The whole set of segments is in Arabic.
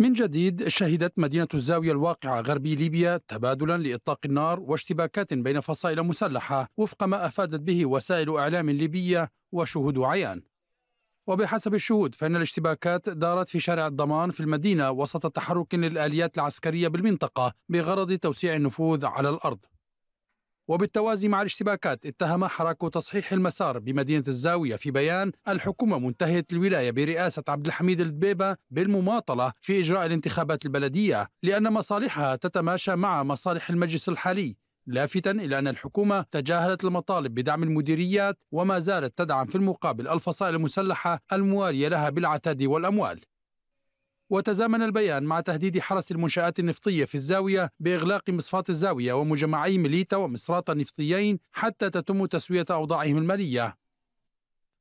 من جديد شهدت مدينة الزاوية الواقعة غربي ليبيا تبادلا لإطلاق النار واشتباكات بين فصائل مسلحة وفق ما أفادت به وسائل إعلام ليبية وشهود عيان وبحسب الشهود فإن الاشتباكات دارت في شارع الضمان في المدينة وسط تحرك للآليات العسكرية بالمنطقة بغرض توسيع النفوذ على الأرض وبالتوازي مع الاشتباكات اتهم حراك تصحيح المسار بمدينة الزاوية في بيان الحكومة منتهية الولاية برئاسة عبد الحميد الدبيبة بالمماطلة في إجراء الانتخابات البلدية لأن مصالحها تتماشى مع مصالح المجلس الحالي لافتا إلى أن الحكومة تجاهلت المطالب بدعم المديريات وما زالت تدعم في المقابل الفصائل المسلحة الموالية لها بالعتاد والأموال وتزامن البيان مع تهديد حرس المنشآت النفطية في الزاوية بإغلاق مصفاة الزاوية ومجمعي مليتا ومصراط النفطيين حتى تتم تسوية أوضاعهم المالية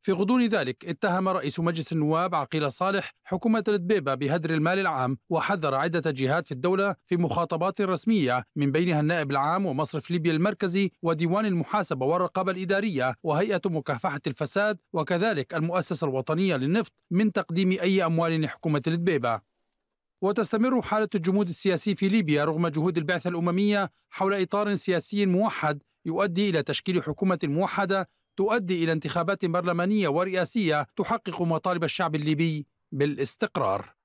في غضون ذلك اتهم رئيس مجلس النواب عقيل صالح حكومة الدبيبة بهدر المال العام وحذر عدة جهات في الدولة في مخاطبات رسمية من بينها النائب العام ومصرف ليبيا المركزي وديوان المحاسبة والرقابة الإدارية وهيئة مكافحة الفساد وكذلك المؤسسة الوطنية للنفط من تقديم أي أموال لحكومة الدبيبة وتستمر حالة الجمود السياسي في ليبيا رغم جهود البعثة الأممية حول إطار سياسي موحد يؤدي إلى تشكيل حكومة موحدة تؤدي إلى انتخابات برلمانية ورئاسية تحقق مطالب الشعب الليبي بالاستقرار